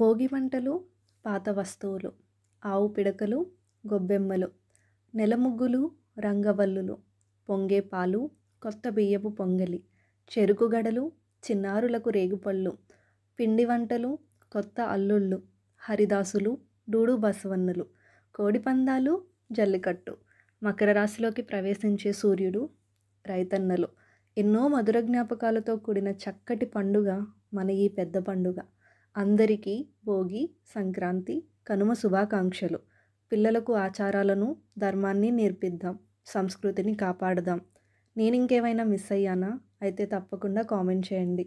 భోగి మంటలు పాత వస్తువులు ఆవు పిడకలు గొబ్బెమ్మలు నెల ముగ్గులు రంగవల్లులు పొంగే పాలు కొత్త బియ్యపు పొంగలి చెరుకు గడలు చిన్నారులకు రేగుపళ్ళు పిండి వంటలు కొత్త అల్లుళ్ళు హరిదాసులు డూడు బసవన్నులు కోడిపందాలు జల్లికట్టు మకర రాశిలోకి ప్రవేశించే సూర్యుడు రైతన్నలు ఎన్నో మధుర జ్ఞాపకాలతో కూడిన చక్కటి పండుగ మన ఈ పెద్ద పండుగ అందరికీ భోగి సంక్రాంతి కనుమ శుభాకాంక్షలు పిల్లలకు ఆచారాలను ధర్మాన్ని నేర్పిద్దాం సంస్కృతిని కాపాడదాం నేను ఇంకేమైనా మిస్ అయ్యానా అయితే తప్పకుండా కామెంట్ చేయండి